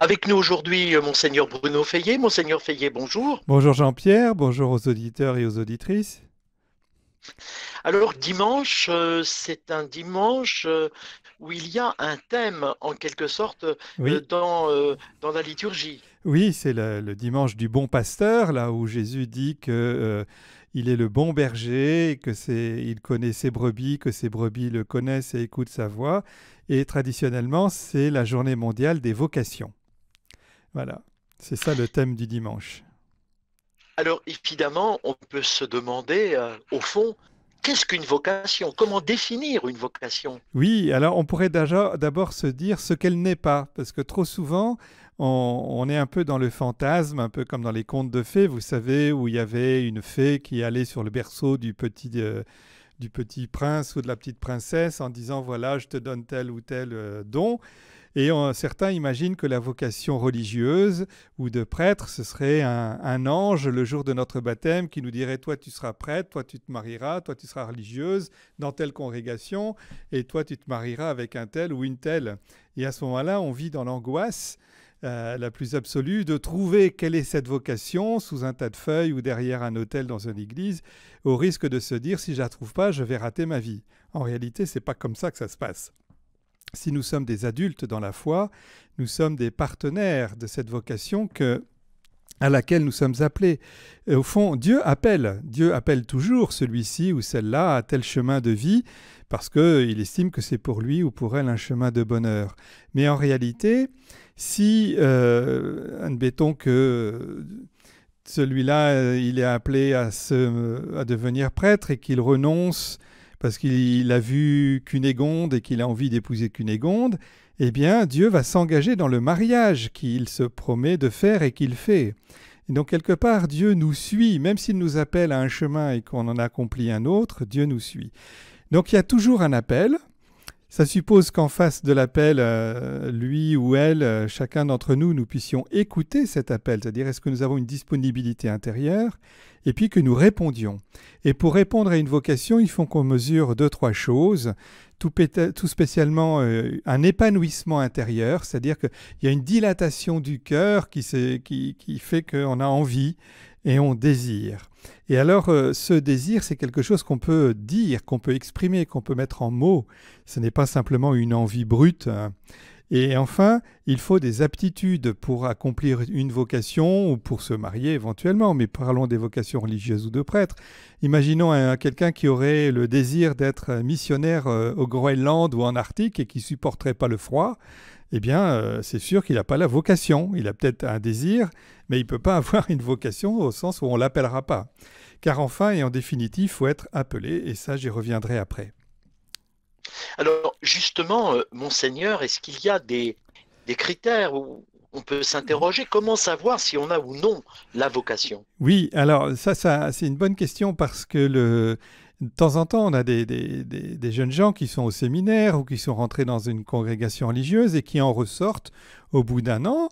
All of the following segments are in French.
Avec nous aujourd'hui, euh, Monseigneur Bruno Feillet. Monseigneur Feillet, bonjour. Bonjour Jean-Pierre, bonjour aux auditeurs et aux auditrices. Alors dimanche, euh, c'est un dimanche euh, où il y a un thème en quelque sorte dans, dans la liturgie. Oui, c'est le, dimanche du bon pasteur, là où Jésus dit que... il est le bon berger, que c'est, il connaît ses brebis, que ses brebis le connaissent et écoutent sa voix. Et traditionnellement, c'est la journée mondiale des vocations. Voilà, c'est ça le thème du dimanche. Alors évidemment, on peut se demander, euh, au fond, qu'est-ce qu'une vocation Comment définir une vocation Oui, alors on pourrait d'abord se dire ce qu'elle n'est pas, parce que trop souvent, on, est un peu dans le fantasme, un peu comme dans les contes de fées, vous savez, où il y avait une fée qui allait sur le berceau du petit... Euh, du petit prince ou de la petite princesse en disant voilà je te donne tel ou tel euh, don et certains imaginent que la vocation religieuse ou de prêtre, ce serait un, ange le jour de notre baptême qui nous dirait Toi, tu seras prêtre, toi, tu te marieras, toi, tu seras religieuse dans telle congrégation, et toi, tu te marieras avec un tel ou une telle. Et à ce moment-là, on vit dans l'angoisse. Euh, la plus absolue, de trouver quelle est cette vocation sous un tas de feuilles ou derrière un hôtel dans une église, au risque de se dire si je la trouve pas, je vais rater ma vie. En réalité, n'est pas comme ça que ça se passe si nous sommes des adultes dans la foi, nous sommes des partenaires de cette vocation que à laquelle nous sommes appelés. au fond, Dieu appelle, Dieu appelle toujours celui-ci ou celle-là à tel chemin de vie parce qu'il estime que c'est pour lui ou pour elle un chemin de bonheur. Mais en réalité, si, euh, admettons que celui-là, euh, il est appelé à devenir prêtre et qu'il renonce parce qu'il a vu Cunégonde et qu'il a envie d'épouser Cunégonde, eh bien Dieu va s'engager dans le mariage qu'il se promet de faire et qu'il fait. donc quelque part, Dieu nous suit, même s'il nous appelle à un chemin et qu'on en accomplit un autre, Dieu nous suit. Donc il y a toujours un appel, ça suppose qu'en face de l'appel, euh, lui ou elle, euh, chacun d'entre nous, nous puissions écouter cet appel, c'est-à-dire est-ce que nous avons une disponibilité intérieure, et puis que nous répondions. Et pour répondre à une vocation, il faut qu'on mesure deux, trois choses, tout, spécialement euh, un épanouissement intérieur, c'est-à-dire qu'il y a une dilatation du cœur qui, qui fait qu'on a envie et on désire. Et alors, euh, ce désir, c'est quelque chose qu'on peut dire, qu'on peut exprimer, qu'on peut mettre en mots. Ce n'est pas simplement une envie brute. Hein. Et enfin, il faut des aptitudes pour accomplir une vocation ou pour se marier éventuellement, mais parlons des vocations religieuses ou de prêtres. Imaginons quelqu'un qui aurait le désir d'être missionnaire euh, au Groenland ou en Arctique et qui supporterait pas le froid. Eh bien, euh, c'est sûr qu'il n'a pas la vocation. Il a peut-être un désir, mais il ne peut pas avoir une vocation au sens où on l'appellera pas. Car enfin et en définitive, il faut être appelé, et ça j'y reviendrai après. Alors justement, euh, monseigneur, est-ce qu'il y a des, critères où on peut s'interroger comment savoir si on a ou non la vocation Oui, alors ça, c'est une bonne question parce que de temps en temps, on a des, jeunes gens qui sont au séminaire ou qui sont rentrés dans une congrégation religieuse et qui en ressortent au bout d'un an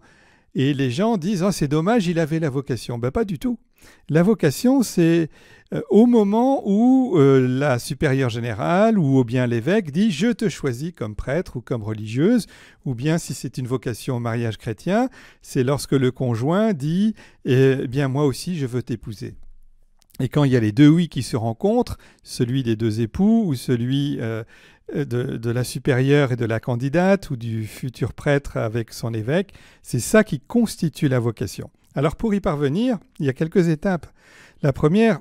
et les gens disent ah, c'est dommage, il avait la vocation. Ben, pas du tout. La vocation, c'est euh, au moment où euh, la supérieure générale ou au bien l'évêque dit je te choisis comme prêtre ou comme religieuse, ou bien si c'est une vocation au mariage chrétien, c'est lorsque le conjoint dit eh bien moi aussi je veux t'épouser. Et quand il y a les deux oui qui se rencontrent, celui des deux époux ou celui euh, euh, de, la supérieure et de la candidate ou du futur prêtre avec son évêque, c'est ça qui constitue la vocation. Alors pour y parvenir, il y a quelques étapes. La première,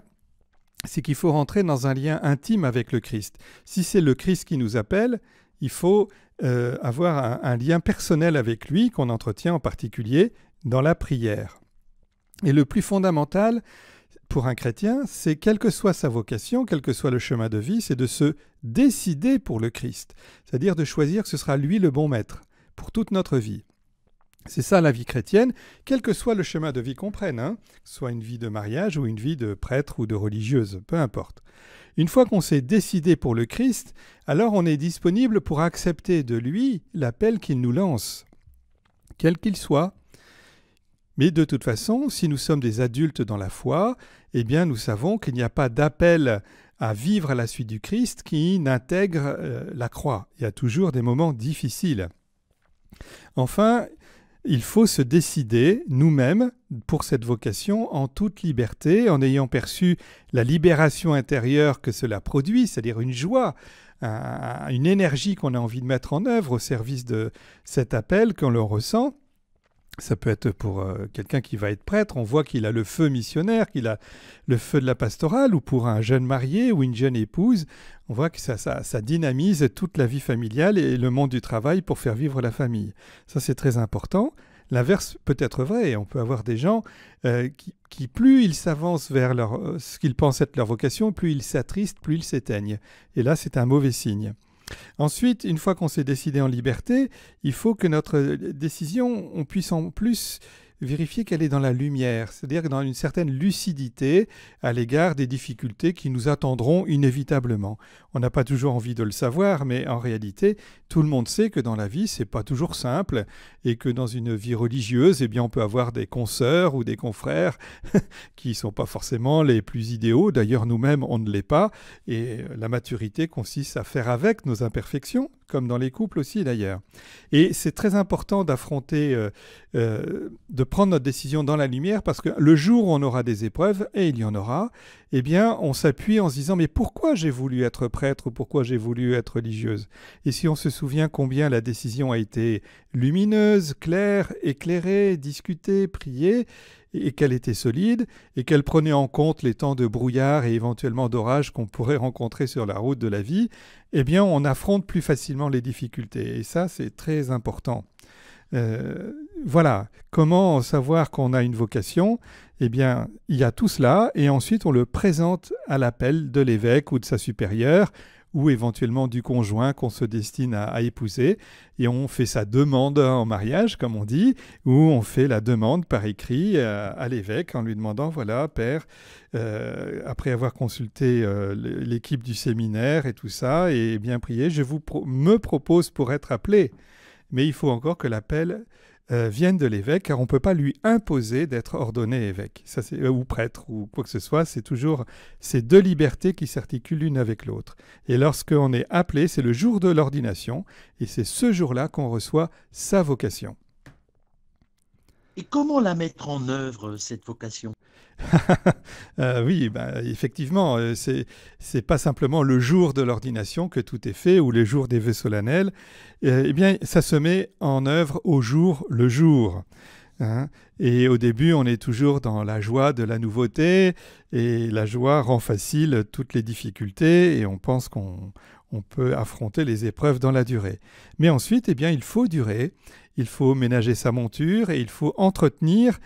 c'est qu'il faut rentrer dans un lien intime avec le Christ. Si c'est le Christ qui nous appelle, il faut euh, avoir un lien personnel avec lui qu'on entretient en particulier dans la prière. Et le plus fondamental, pour un chrétien, c'est quelle que soit sa vocation, quel que soit le chemin de vie, c'est de se décider pour le Christ, c'est-à-dire de choisir que ce sera lui le bon maître pour toute notre vie. C'est ça la vie chrétienne, quel que soit le chemin de vie qu'on prenne, hein, soit une vie de mariage ou une vie de prêtre ou de religieuse, peu importe. Une fois qu'on s'est décidé pour le Christ, alors on est disponible pour accepter de lui l'appel qu'il nous lance, quel qu'il soit, mais de toute façon, si nous sommes des adultes dans la foi, eh bien nous savons qu'il n'y a pas d'appel à vivre à la suite du Christ qui n'intègre euh, la croix. Il y a toujours des moments difficiles. Enfin, il faut se décider nous-mêmes pour cette vocation en toute liberté, en ayant perçu la libération intérieure que cela produit, c'est-à-dire une joie, une énergie qu'on a envie de mettre en œuvre au service de cet appel qu'on le ressent. Ça peut être pour euh, quelqu'un qui va être prêtre, on voit qu'il a le feu missionnaire, qu'il a le feu de la pastorale, ou pour un jeune marié ou une jeune épouse, on voit que ça, dynamise toute la vie familiale et le monde du travail pour faire vivre la famille. Ça c'est très important. L'inverse peut être vrai, on peut avoir des gens euh, qui, plus ils s'avancent vers euh, ce qu'ils pensent être leur vocation, plus ils s'attristent, plus ils s'éteignent. Et là c'est un mauvais signe. Ensuite, une fois qu'on s'est décidé en liberté, il faut que notre euh, décision, on puisse en plus vérifier qu'elle est dans la lumière, c'est-à-dire dans une certaine lucidité à l'égard des difficultés qui nous attendront inévitablement. On n'a pas toujours envie de le savoir, mais en réalité, tout le monde sait que dans la vie, c'est pas toujours simple et que dans une vie religieuse, eh bien, on peut avoir des consoeurs ou des confrères qui sont pas forcément les plus idéaux. D'ailleurs, nous-mêmes, on ne l'est pas. Et la maturité consiste à faire avec nos imperfections, comme dans les couples aussi d'ailleurs. Et c'est très important d'affronter, euh, euh, de prendre notre décision dans la lumière parce que le jour où on aura des épreuves, et il y en aura, eh bien, on s'appuie en se disant mais pourquoi j'ai voulu être prêtre ou pourquoi j'ai voulu être religieuse Et si on se souvient combien la décision a été lumineuse, claire, éclairée, discutée, priée, et qu'elle était solide, et qu'elle prenait en compte les temps de brouillard et éventuellement d'orage qu'on pourrait rencontrer sur la route de la vie, eh bien, on affronte plus facilement les difficultés. Et ça, c'est très important. Euh, voilà, comment savoir qu'on a une vocation Eh bien, il y a tout cela, et ensuite on le présente à l'appel de l'évêque ou de sa supérieure, ou éventuellement du conjoint qu'on se destine à, épouser, et on fait sa demande en mariage, comme on dit, ou on fait la demande par écrit euh, à, l'évêque en lui demandant, voilà, Père, euh, après avoir consulté euh, l'équipe du séminaire et tout ça, et bien prié, je vous me propose pour être appelé. Mais il faut encore que l'appel euh, viennent de l'évêque, car on ne peut pas lui imposer d'être ordonné évêque, ça c'est euh, ou prêtre, ou quoi que ce soit. C'est toujours ces deux libertés qui s'articulent l'une avec l'autre. Et lorsqu'on est appelé, c'est le jour de l'ordination, et c'est ce jour-là qu'on reçoit sa vocation comment la mettre en œuvre, euh, cette vocation euh, oui, bah, effectivement, euh, c'est n'est pas simplement le jour de l'ordination que tout est fait ou les jours des vœux solennels. Eh bien, ça se met en œuvre au jour le jour. Hein. Et au début, on est toujours dans la joie de la nouveauté et la joie rend facile toutes les difficultés et on pense qu'on on peut affronter les épreuves dans la durée. Mais ensuite, eh bien, il faut durer, il faut ménager sa monture et il faut entretenir,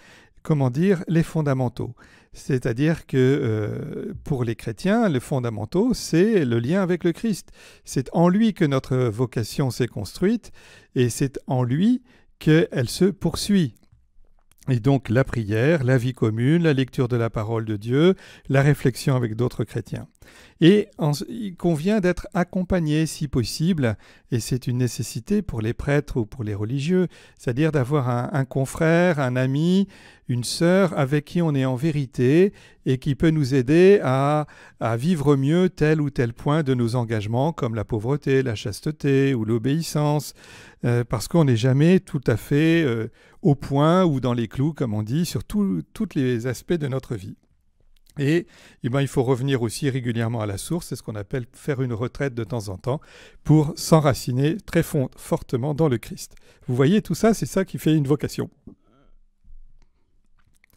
comment dire, les fondamentaux. C'est-à-dire que euh, pour les chrétiens, les fondamentaux, c'est le lien avec le Christ. C'est en lui que notre vocation s'est construite et c'est en lui qu'elle se poursuit. Et donc la prière, la vie commune, la lecture de la parole de Dieu, la réflexion avec d'autres chrétiens. Et il convient d'être accompagné si possible, et c'est une nécessité pour les prêtres ou pour les religieux, c'est-à-dire d'avoir un, confrère, un ami, une sœur avec qui on est en vérité et qui peut nous aider à, vivre mieux tel ou tel point de nos engagements, comme la pauvreté, la chasteté ou l'obéissance, euh, parce qu'on n'est jamais tout à fait euh, au point ou dans les clous, comme on dit, sur tous les aspects de notre vie. Et eh ben, il faut revenir aussi régulièrement à la source, c'est ce qu'on appelle faire une retraite de temps en temps, pour s'enraciner très fortement dans le Christ. Vous voyez, tout ça, c'est ça qui fait une vocation.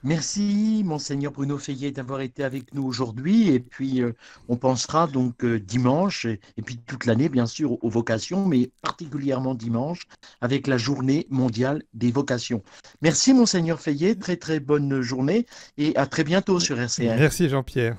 Merci, Monseigneur Bruno Feillet, d'avoir été avec nous aujourd'hui. Et puis, euh, on pensera donc euh, dimanche, et, puis toute l'année, bien sûr, aux vocations, mais particulièrement dimanche, avec la journée mondiale des vocations. Merci, Monseigneur Feillet. Très, très bonne journée et à très bientôt sur RCR. Merci, Jean-Pierre.